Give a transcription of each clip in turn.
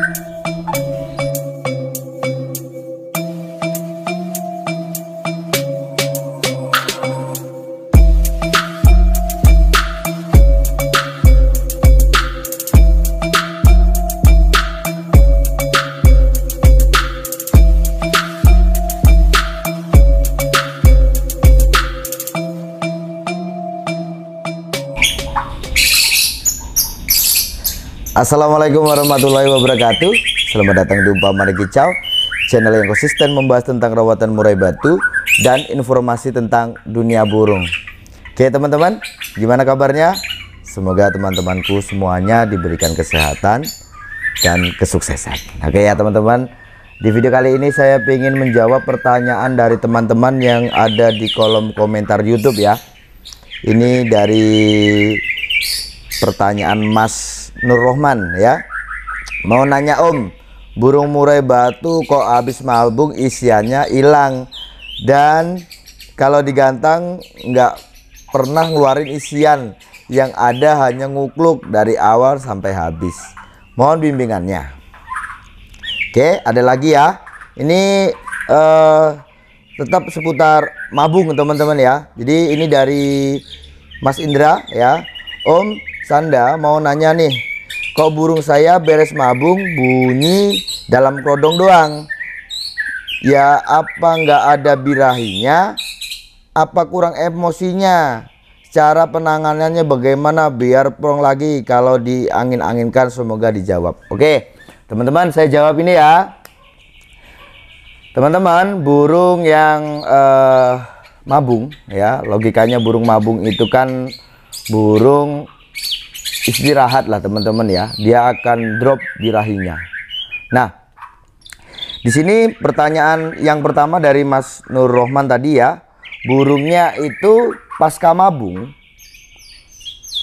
Thank you. Assalamualaikum warahmatullahi wabarakatuh Selamat datang di Umpamana Kicau Channel yang konsisten membahas tentang rawatan murai batu Dan informasi tentang dunia burung Oke teman-teman, gimana kabarnya? Semoga teman-temanku semuanya diberikan kesehatan dan kesuksesan Oke ya teman-teman Di video kali ini saya ingin menjawab pertanyaan dari teman-teman yang ada di kolom komentar YouTube ya Ini dari pertanyaan Mas Nur Rohman ya. Mau nanya Om, burung murai batu kok habis malbung isiannya hilang dan kalau digantang nggak pernah ngeluarin isian yang ada hanya ngukluk dari awal sampai habis. Mohon bimbingannya. Oke, ada lagi ya. Ini eh, tetap seputar mabung teman-teman ya. Jadi ini dari Mas Indra ya. Om Sanda mau nanya nih Kok burung saya beres mabung bunyi dalam kodong doang? Ya apa nggak ada birahinya? Apa kurang emosinya? Cara penanganannya bagaimana biar prong lagi kalau diangin-anginkan semoga dijawab. Oke, teman-teman saya jawab ini ya. Teman-teman, burung yang eh, mabung ya, logikanya burung mabung itu kan burung istirahat lah teman-teman ya. Dia akan drop di rahinya. Nah, di sini pertanyaan yang pertama dari Mas Nur Rohman tadi ya. Burungnya itu pasca mabung.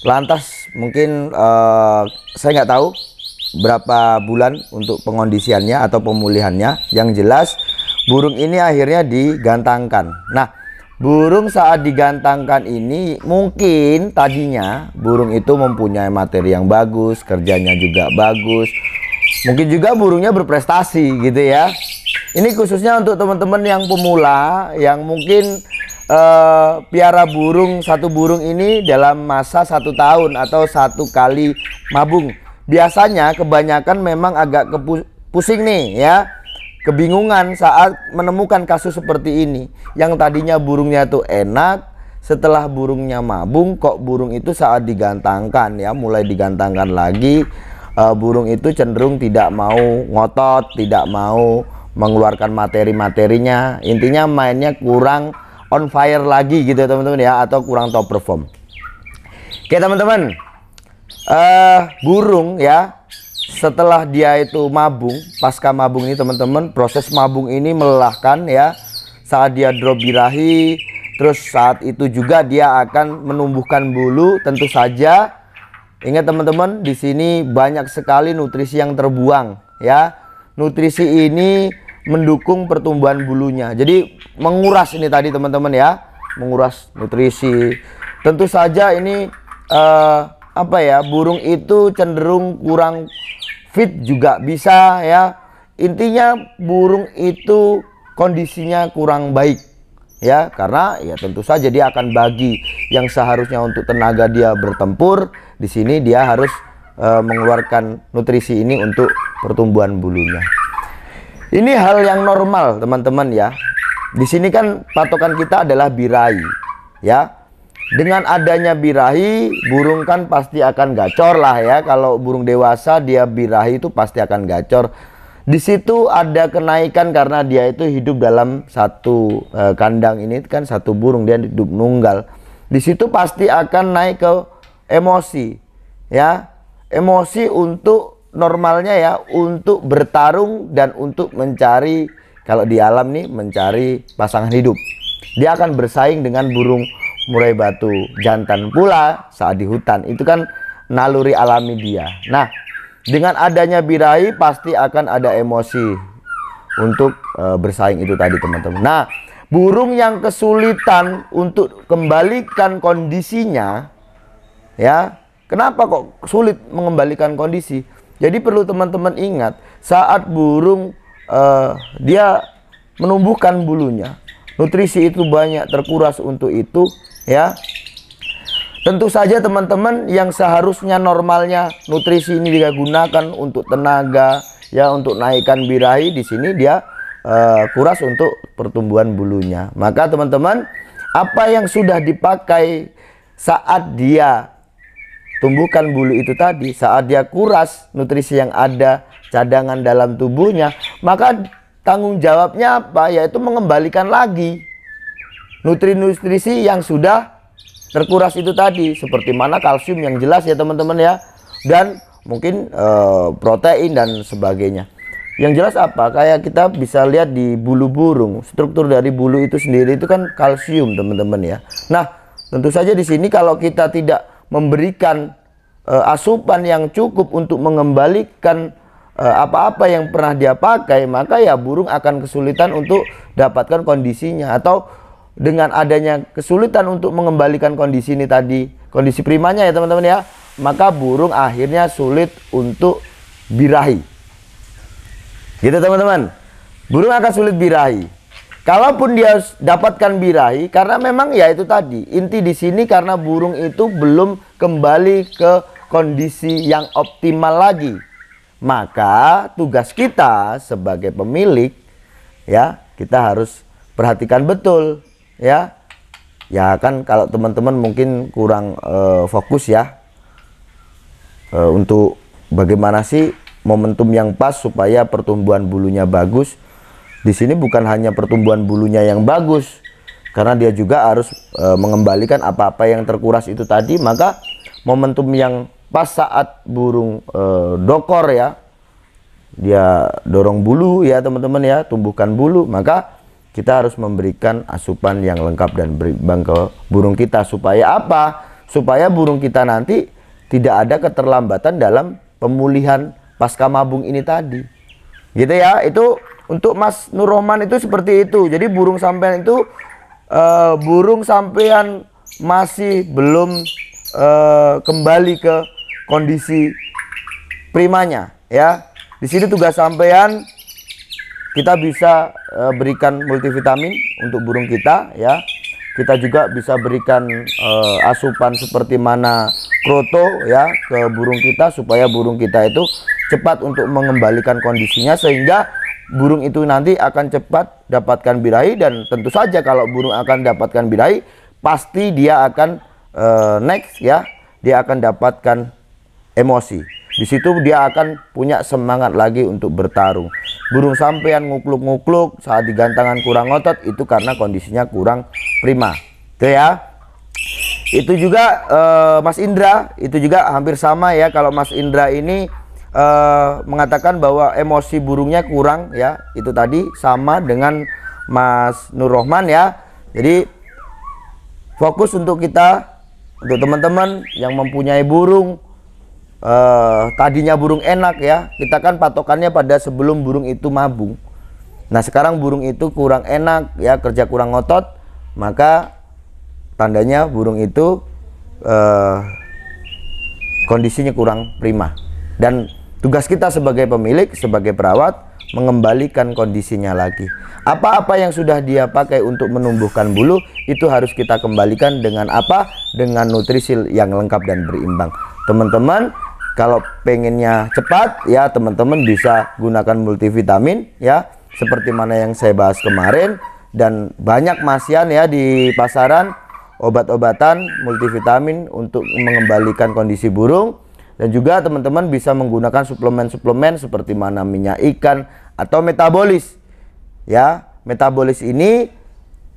Lantas mungkin uh, saya nggak tahu berapa bulan untuk pengondisiannya atau pemulihannya. Yang jelas burung ini akhirnya digantangkan. Nah, Burung saat digantangkan ini mungkin tadinya burung itu mempunyai materi yang bagus, kerjanya juga bagus. Mungkin juga burungnya berprestasi gitu ya. Ini khususnya untuk teman-teman yang pemula yang mungkin uh, piara burung satu burung ini dalam masa satu tahun atau satu kali mabung. Biasanya kebanyakan memang agak kepusing nih ya kebingungan saat menemukan kasus seperti ini. Yang tadinya burungnya tuh enak, setelah burungnya mabung kok burung itu saat digantangkan ya, mulai digantangkan lagi uh, burung itu cenderung tidak mau ngotot, tidak mau mengeluarkan materi-materinya. Intinya mainnya kurang on fire lagi gitu teman-teman ya atau kurang top perform. Oke teman-teman. Uh, burung ya setelah dia itu mabung, pasca mabung ini teman-teman, proses mabung ini melelahkan ya. Saat dia drop birahi, terus saat itu juga dia akan menumbuhkan bulu tentu saja. Ingat teman-teman, di sini banyak sekali nutrisi yang terbuang ya. Nutrisi ini mendukung pertumbuhan bulunya. Jadi menguras ini tadi teman-teman ya, menguras nutrisi. Tentu saja ini eh, apa ya burung itu cenderung kurang fit juga bisa ya intinya burung itu kondisinya kurang baik ya karena ya tentu saja dia akan bagi yang seharusnya untuk tenaga dia bertempur di sini dia harus e, mengeluarkan nutrisi ini untuk pertumbuhan bulunya ini hal yang normal teman-teman ya di sini kan patokan kita adalah birai ya dengan adanya birahi burung kan pasti akan gacor lah ya kalau burung dewasa dia birahi itu pasti akan gacor di situ ada kenaikan karena dia itu hidup dalam satu uh, kandang ini kan satu burung dia hidup nunggal di situ pasti akan naik ke emosi ya emosi untuk normalnya ya untuk bertarung dan untuk mencari kalau di alam nih mencari pasangan hidup dia akan bersaing dengan burung murai batu jantan pula saat di hutan. Itu kan naluri alami dia. Nah, dengan adanya birahi pasti akan ada emosi untuk e, bersaing itu tadi teman-teman. Nah, burung yang kesulitan untuk kembalikan kondisinya ya. Kenapa kok sulit mengembalikan kondisi? Jadi perlu teman-teman ingat saat burung uh, dia menumbuhkan bulunya, nutrisi itu banyak terkuras untuk itu, ya tentu saja teman-teman yang seharusnya normalnya nutrisi ini digunakan untuk tenaga ya untuk naikkan birahi di sini dia uh, kuras untuk pertumbuhan bulunya maka teman-teman apa yang sudah dipakai saat dia tumbuhkan bulu itu tadi saat dia kuras nutrisi yang ada cadangan dalam tubuhnya maka tanggung jawabnya apa yaitu mengembalikan lagi nutrisi-nutrisi yang sudah terkuras itu tadi seperti mana kalsium yang jelas ya teman-teman ya dan mungkin e, protein dan sebagainya yang jelas apa kayak kita bisa lihat di bulu burung struktur dari bulu itu sendiri itu kan kalsium teman-teman ya nah tentu saja di sini kalau kita tidak memberikan e, asupan yang cukup untuk mengembalikan eh, apa-apa yang pernah dia pakai maka ya burung akan kesulitan untuk dapatkan kondisinya atau dengan adanya kesulitan untuk mengembalikan kondisi ini tadi, kondisi primanya ya teman-teman ya, maka burung akhirnya sulit untuk birahi. Gitu teman-teman. Burung akan sulit birahi. Kalaupun dia dapatkan birahi karena memang ya itu tadi, inti di sini karena burung itu belum kembali ke kondisi yang optimal lagi. Maka tugas kita sebagai pemilik ya, kita harus perhatikan betul ya ya kan kalau teman-teman mungkin kurang uh, fokus ya uh, untuk bagaimana sih momentum yang pas supaya pertumbuhan bulunya bagus di sini bukan hanya pertumbuhan bulunya yang bagus karena dia juga harus e, mengembalikan apa-apa yang terkuras itu tadi maka momentum yang pas saat burung e, dokor ya dia dorong bulu ya teman-teman ya tumbuhkan bulu maka kita harus memberikan asupan yang lengkap dan berimbang ke burung kita supaya apa? Supaya burung kita nanti tidak ada keterlambatan dalam pemulihan pasca mabung ini tadi. Gitu ya. Itu untuk Mas Nurrohman itu seperti itu. Jadi burung sampean itu uh, burung sampean masih belum uh, kembali ke kondisi primanya ya. Di sini tugas sampean kita bisa uh, berikan multivitamin untuk burung kita ya. Kita juga bisa berikan uh, asupan seperti mana kroto ya ke burung kita supaya burung kita itu cepat untuk mengembalikan kondisinya sehingga burung itu nanti akan cepat dapatkan birahi dan tentu saja kalau burung akan dapatkan birahi pasti dia akan uh, next ya dia akan dapatkan emosi. Di situ dia akan punya semangat lagi untuk bertarung. Burung sampean ngukluk-ngukluk saat digantangan kurang otot itu karena kondisinya kurang prima. Oke ya. Itu juga uh, Mas Indra, itu juga hampir sama ya kalau Mas Indra ini uh, mengatakan bahwa emosi burungnya kurang ya. Itu tadi sama dengan Mas Nur Rohman ya. Jadi fokus untuk kita untuk teman-teman yang mempunyai burung uh, tadinya burung enak ya, kita kan patokannya pada sebelum burung itu mabung. Nah, sekarang burung itu kurang enak ya, kerja kurang ngotot, maka tandanya burung itu uh, kondisinya kurang prima. Dan tugas kita sebagai pemilik, sebagai perawat mengembalikan kondisinya lagi. Apa-apa yang sudah dia pakai untuk menumbuhkan bulu itu harus kita kembalikan dengan apa? Dengan nutrisi yang lengkap dan berimbang. Teman-teman, kalau pengennya cepat ya teman-teman bisa gunakan multivitamin ya seperti mana yang saya bahas kemarin dan banyak masian ya di pasaran obat-obatan multivitamin untuk mengembalikan kondisi burung dan juga teman-teman bisa menggunakan suplemen-suplemen seperti mana minyak ikan atau metabolis ya metabolis ini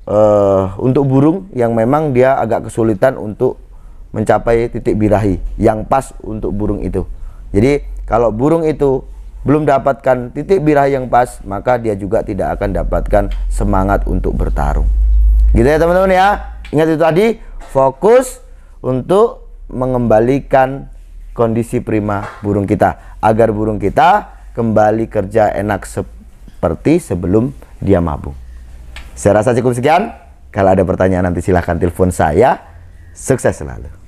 uh, untuk burung yang memang dia agak kesulitan untuk mencapai titik birahi yang pas untuk burung itu. Jadi kalau burung itu belum dapatkan titik birahi yang pas, maka dia juga tidak akan dapatkan semangat untuk bertarung. Gitu ya teman-teman ya. Ingat itu tadi, fokus untuk mengembalikan kondisi prima burung kita agar burung kita kembali kerja enak seperti sebelum dia mabuk. Saya rasa cukup sekian. Kalau ada pertanyaan nanti silahkan telepon saya. Sukses selalu.